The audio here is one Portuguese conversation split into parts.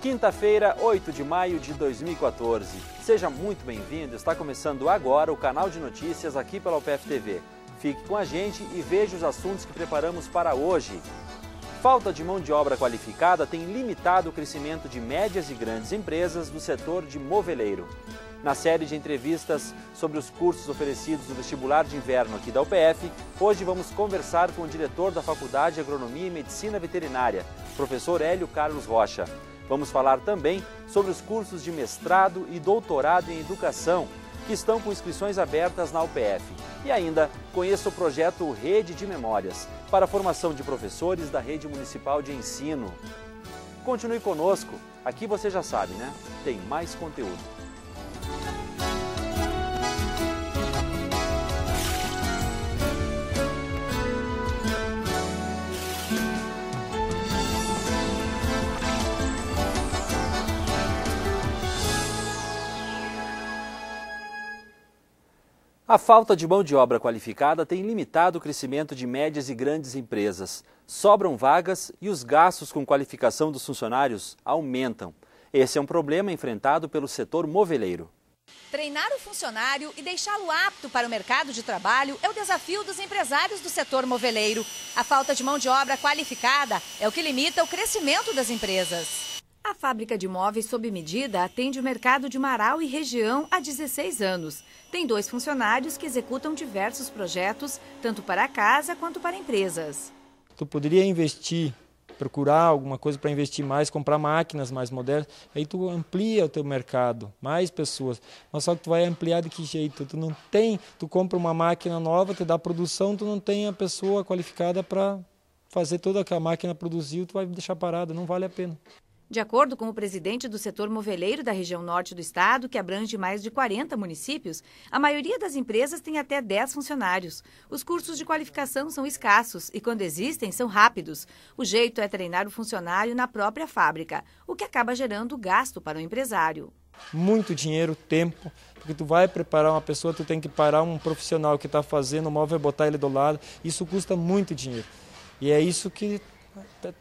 Quinta-feira, 8 de maio de 2014. Seja muito bem-vindo. Está começando agora o canal de notícias aqui pela UPF TV. Fique com a gente e veja os assuntos que preparamos para hoje falta de mão de obra qualificada tem limitado o crescimento de médias e grandes empresas do setor de moveleiro. Na série de entrevistas sobre os cursos oferecidos no vestibular de inverno aqui da UPF, hoje vamos conversar com o diretor da Faculdade de Agronomia e Medicina Veterinária, professor Hélio Carlos Rocha. Vamos falar também sobre os cursos de mestrado e doutorado em educação, que estão com inscrições abertas na UPF. E ainda conheça o projeto Rede de Memórias, para a formação de professores da rede municipal de ensino. Continue conosco, aqui você já sabe, né? Tem mais conteúdo. A falta de mão de obra qualificada tem limitado o crescimento de médias e grandes empresas. Sobram vagas e os gastos com qualificação dos funcionários aumentam. Esse é um problema enfrentado pelo setor moveleiro. Treinar o funcionário e deixá-lo apto para o mercado de trabalho é o desafio dos empresários do setor moveleiro. A falta de mão de obra qualificada é o que limita o crescimento das empresas. A fábrica de móveis sob medida atende o mercado de Marau e região há 16 anos. Tem dois funcionários que executam diversos projetos, tanto para casa quanto para empresas. Tu poderia investir, procurar alguma coisa para investir mais, comprar máquinas mais modernas, aí tu amplia o teu mercado, mais pessoas. Mas só que tu vai ampliar de que jeito? Tu não tem, tu compra uma máquina nova, te dá produção, tu não tem a pessoa qualificada para fazer toda aquela máquina produzir, tu vai deixar parada, não vale a pena. De acordo com o presidente do setor moveleiro da região norte do estado, que abrange mais de 40 municípios, a maioria das empresas tem até 10 funcionários. Os cursos de qualificação são escassos e, quando existem, são rápidos. O jeito é treinar o funcionário na própria fábrica, o que acaba gerando gasto para o empresário. Muito dinheiro, tempo, porque tu vai preparar uma pessoa, tu tem que parar um profissional que está fazendo o móvel, é botar ele do lado. Isso custa muito dinheiro. E é isso que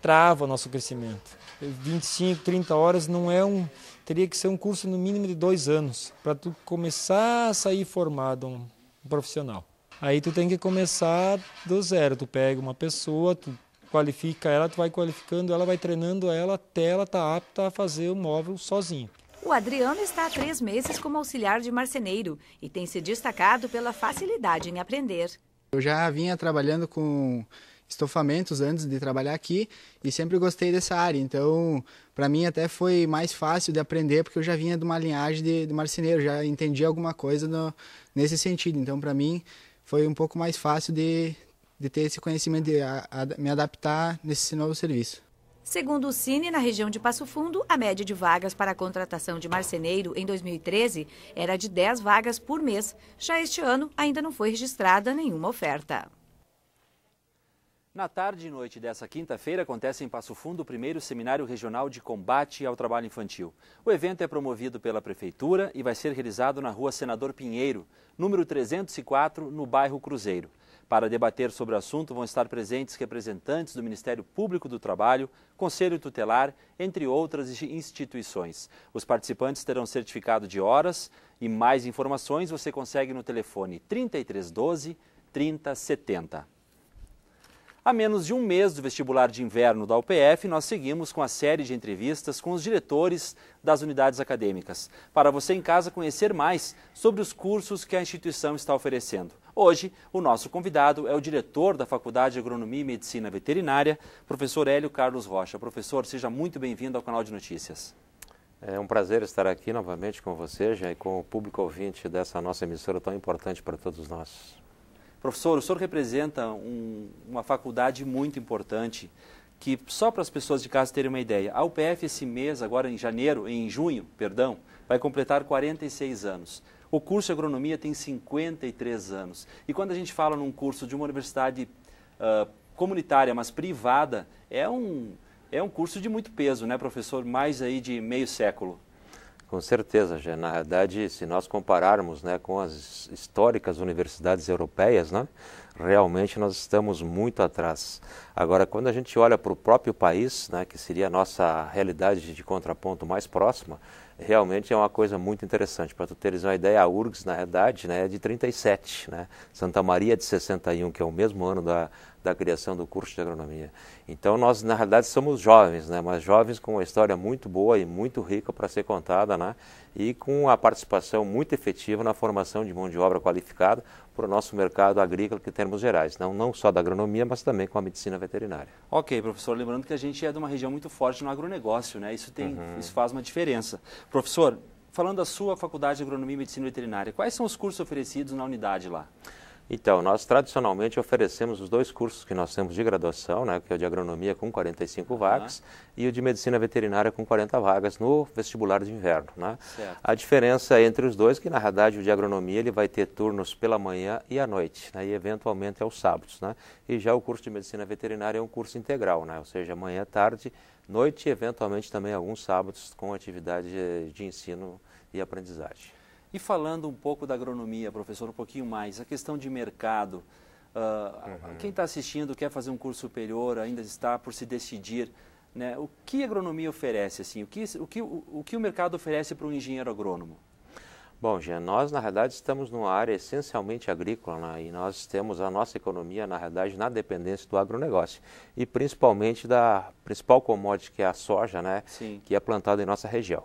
trava o nosso crescimento. 25, 30 horas não é um. Teria que ser um curso no mínimo de dois anos para tu começar a sair formado um profissional. Aí tu tem que começar do zero. Tu pega uma pessoa, tu qualifica ela, tu vai qualificando ela, vai treinando ela até ela tá apta a fazer o móvel sozinho. O Adriano está há três meses como auxiliar de marceneiro e tem se destacado pela facilidade em aprender. Eu já vinha trabalhando com estofamentos antes de trabalhar aqui e sempre gostei dessa área. Então, para mim até foi mais fácil de aprender porque eu já vinha de uma linhagem de, de marceneiro, já entendi alguma coisa no, nesse sentido. Então, para mim foi um pouco mais fácil de, de ter esse conhecimento, de a, a, me adaptar nesse novo serviço. Segundo o Cine, na região de Passo Fundo, a média de vagas para a contratação de marceneiro em 2013 era de 10 vagas por mês. Já este ano, ainda não foi registrada nenhuma oferta. Na tarde e noite dessa quinta-feira acontece em Passo Fundo o primeiro Seminário Regional de Combate ao Trabalho Infantil. O evento é promovido pela Prefeitura e vai ser realizado na rua Senador Pinheiro, número 304, no bairro Cruzeiro. Para debater sobre o assunto vão estar presentes representantes do Ministério Público do Trabalho, Conselho Tutelar, entre outras instituições. Os participantes terão certificado de horas e mais informações você consegue no telefone 3312 3070. A menos de um mês do vestibular de inverno da UPF, nós seguimos com a série de entrevistas com os diretores das unidades acadêmicas, para você em casa conhecer mais sobre os cursos que a instituição está oferecendo. Hoje, o nosso convidado é o diretor da Faculdade de Agronomia e Medicina Veterinária, professor Hélio Carlos Rocha. Professor, seja muito bem-vindo ao canal de notícias. É um prazer estar aqui novamente com você, já e com o público ouvinte dessa nossa emissora tão importante para todos nós. Professor, o senhor representa um, uma faculdade muito importante, que só para as pessoas de casa terem uma ideia, a UPF esse mês, agora em janeiro, em junho, perdão, vai completar 46 anos. O curso de agronomia tem 53 anos. E quando a gente fala num curso de uma universidade uh, comunitária, mas privada, é um, é um curso de muito peso, né, professor? Mais aí de meio século. Com certeza, já na realidade, se nós compararmos né, com as históricas universidades europeias, né, realmente nós estamos muito atrás. Agora, quando a gente olha para o próprio país, né, que seria a nossa realidade de contraponto mais próxima, realmente é uma coisa muito interessante. Para tu teres uma ideia, a URGS, na realidade, né, é de 37. Né? Santa Maria de 61, que é o mesmo ano da da criação do curso de agronomia. Então nós na realidade somos jovens, né? Mas jovens com uma história muito boa e muito rica para ser contada, né? E com a participação muito efetiva na formação de mão de obra qualificada para o nosso mercado agrícola que temos gerais, não não só da agronomia, mas também com a medicina veterinária. Ok, professor, lembrando que a gente é de uma região muito forte no agronegócio, né? Isso tem uhum. isso faz uma diferença. Professor, falando da sua faculdade de agronomia e medicina veterinária, quais são os cursos oferecidos na unidade lá? Então, nós tradicionalmente oferecemos os dois cursos que nós temos de graduação, né, que é o de agronomia com 45 vagas e o de medicina veterinária com 40 vagas no vestibular de inverno. Né? Certo. A diferença entre os dois é que, na realidade, o de agronomia ele vai ter turnos pela manhã e à noite, né, e eventualmente aos sábados. Né? E já o curso de medicina veterinária é um curso integral, né, ou seja, manhã, tarde, noite e eventualmente também alguns sábados com atividade de ensino e aprendizagem. E falando um pouco da agronomia, professor, um pouquinho mais, a questão de mercado. Uh, uhum. Quem está assistindo quer fazer um curso superior, ainda está por se decidir. Né? O que a agronomia oferece? Assim? O, que, o, que, o, o que o mercado oferece para um engenheiro agrônomo? Bom, Jean, nós na realidade estamos numa área essencialmente agrícola né? e nós temos a nossa economia na realidade na dependência do agronegócio e principalmente da principal commodity que é a soja, né, Sim. que é plantada em nossa região.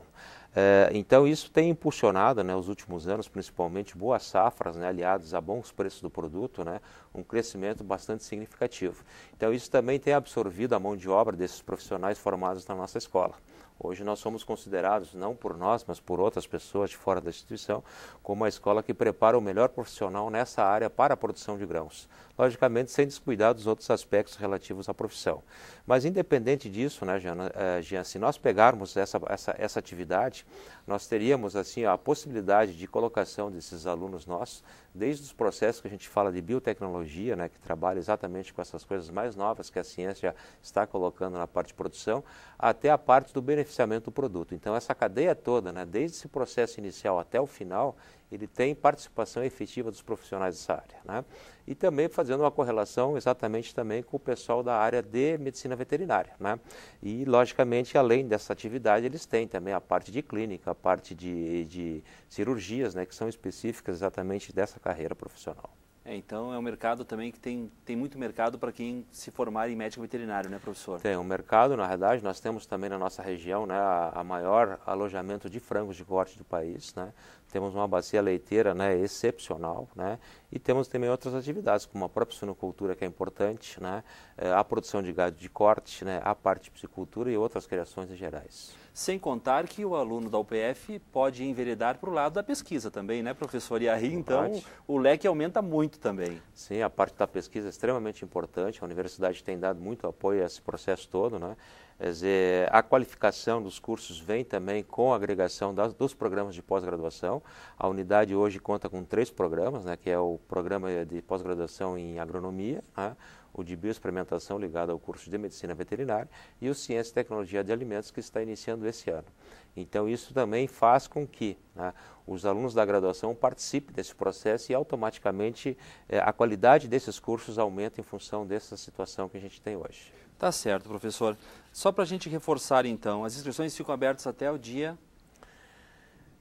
É, então isso tem impulsionado, né, os últimos anos principalmente, boas safras, né, aliados a bons preços do produto, né, um crescimento bastante significativo. Então isso também tem absorvido a mão de obra desses profissionais formados na nossa escola. Hoje nós somos considerados, não por nós, mas por outras pessoas de fora da instituição, como a escola que prepara o melhor profissional nessa área para a produção de grãos. Logicamente, sem descuidar dos outros aspectos relativos à profissão. Mas, independente disso, né, Jean, eh, se nós pegarmos essa, essa, essa atividade, nós teríamos assim a possibilidade de colocação desses alunos nossos, desde os processos que a gente fala de biotecnologia, né, que trabalha exatamente com essas coisas mais novas que a ciência já está colocando na parte de produção, até a parte do benefício beneficiamento do produto. Então, essa cadeia toda, né, desde esse processo inicial até o final, ele tem participação efetiva dos profissionais dessa área. Né? E também fazendo uma correlação exatamente também com o pessoal da área de medicina veterinária. Né? E, logicamente, além dessa atividade, eles têm também a parte de clínica, a parte de, de cirurgias, né, que são específicas exatamente dessa carreira profissional. É, então é um mercado também que tem, tem muito mercado para quem se formar em médico veterinário, né, professor? Tem um mercado, na verdade, nós temos também na nossa região né, a, a maior alojamento de frangos de corte do país, né? Temos uma bacia leiteira né, excepcional, né? E temos também outras atividades, como a própria sinocultura, que é importante, né? Eh, a produção de gado de corte, né? A parte de piscicultura e outras criações em gerais. Sem contar que o aluno da UPF pode enveredar para o lado da pesquisa também, né, professor? E aí, então, o leque aumenta muito também. Sim, a parte da pesquisa é extremamente importante. A universidade tem dado muito apoio a esse processo todo, né? Dizer, a qualificação dos cursos vem também com a agregação das, dos programas de pós-graduação. A unidade hoje conta com três programas, né, que é o programa de pós-graduação em agronomia, né, o de bioexperimentação ligado ao curso de medicina veterinária e o ciência e tecnologia de alimentos que está iniciando esse ano. Então isso também faz com que né, os alunos da graduação participem desse processo e automaticamente eh, a qualidade desses cursos aumenta em função dessa situação que a gente tem hoje. Tá certo, professor. Só para a gente reforçar então, as inscrições ficam abertas até o dia.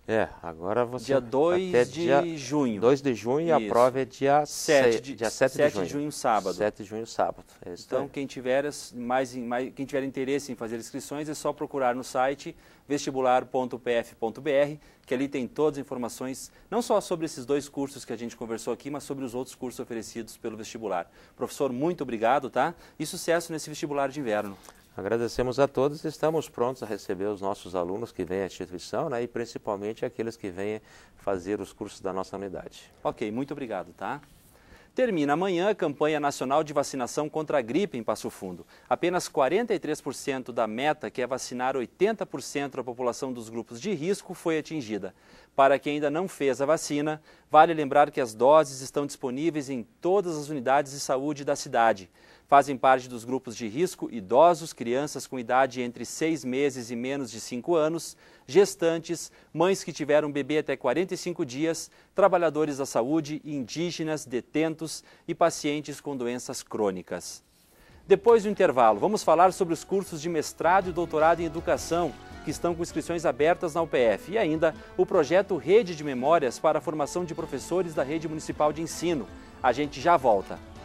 É, agora você. Dia 2 de dia junho. 2 de junho e a prova é dia 7 de, dia 7 de junho. de junho, sábado. 7 de junho, sábado. É então, quem tiver, mais, mais, quem tiver interesse em fazer inscrições é só procurar no site vestibular.pf.br, que ali tem todas as informações, não só sobre esses dois cursos que a gente conversou aqui, mas sobre os outros cursos oferecidos pelo vestibular. Professor, muito obrigado, tá? E sucesso nesse vestibular de inverno. Agradecemos a todos e estamos prontos a receber os nossos alunos que vêm à instituição né, e principalmente aqueles que vêm fazer os cursos da nossa unidade. Ok, muito obrigado, tá? Termina amanhã a campanha nacional de vacinação contra a gripe em Passo Fundo. Apenas 43% da meta, que é vacinar 80% da população dos grupos de risco, foi atingida. Para quem ainda não fez a vacina, vale lembrar que as doses estão disponíveis em todas as unidades de saúde da cidade. Fazem parte dos grupos de risco idosos, crianças com idade entre 6 meses e menos de 5 anos, gestantes, mães que tiveram bebê até 45 dias, trabalhadores da saúde, indígenas, detentos e pacientes com doenças crônicas. Depois do intervalo, vamos falar sobre os cursos de mestrado e doutorado em educação que estão com inscrições abertas na UPF e ainda o projeto Rede de Memórias para a formação de professores da Rede Municipal de Ensino. A gente já volta.